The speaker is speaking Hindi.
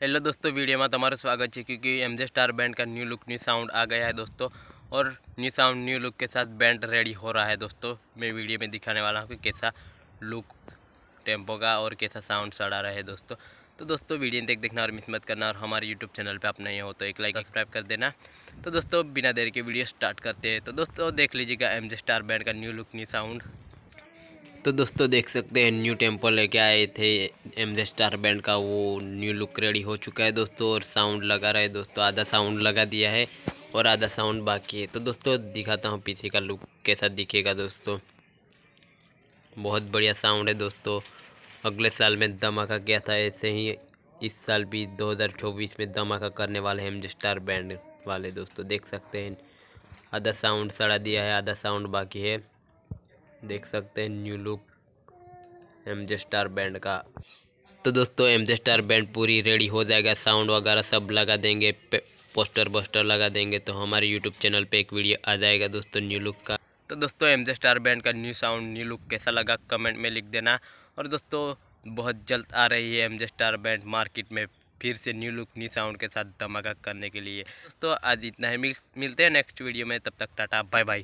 हेलो दोस्तों वीडियो में तुम्हारा स्वागत है क्योंकि एम जे स्टार बैंड का न्यू लुक न्यू साउंड आ गया है दोस्तों और न्यू साउंड न्यू लुक के साथ बैंड रेडी हो रहा है दोस्तों मैं वीडियो में दिखाने वाला हूँ कि कैसा लुक टेम्पो का और कैसा साउंड सड़ा रहा है दोस्तों तो दोस्तों वीडियो देख देखना और मिस मत करना और हमारे यूट्यूब चैनल पे आप नहीं हो तो एक लाइक सब्सक्राइब कर देना तो दोस्तों बिना देर के वीडियो स्टार्ट करते हैं तो दोस्तों देख लीजिएगा एम जे स्टार बैंड का न्यू लुक न्यू साउंड तो दोस्तों देख सकते हैं न्यू टेम्पल लेके आए थे एम जे स्टार बैंड का वो न्यू लुक रेडी हो चुका है दोस्तों और साउंड लगा रहा है दोस्तों आधा साउंड लगा दिया है और आधा साउंड बाकी है तो दोस्तों दिखाता हूँ पीछे का लुक कैसा दिखेगा दोस्तों बहुत बढ़िया साउंड है दोस्तों अगले साल में धमाका किया था ऐसे ही इस साल भी चौबीस में धमाका करने वाले एम स्टार बैंड वाले दोस्तों देख सकते हैं आधा साउंड सड़ा दिया है आधा साउंड बाकी है देख सकते हैं new look M J star band का तो दोस्तों एम जे स्टार बैंड पूरी रेडी हो जाएगा साउंड वगैरह सब लगा देंगे पोस्टर वोस्टर लगा देंगे तो हमारे यूट्यूब चैनल पे एक वीडियो आ जाएगा दोस्तों न्यू लुक का तो दोस्तों एम जे स्टार बैंड का न्यू साउंड न्यू लुक कैसा लगा कमेंट में लिख देना और दोस्तों बहुत जल्द आ रही है M J star band market में फिर से न्यू लुक न्यू साउंड के साथ धमाका करने के लिए दोस्तों आज इतना ही मिलते हैं नेक्स्ट वीडियो में तब तक टाटा बाय बाय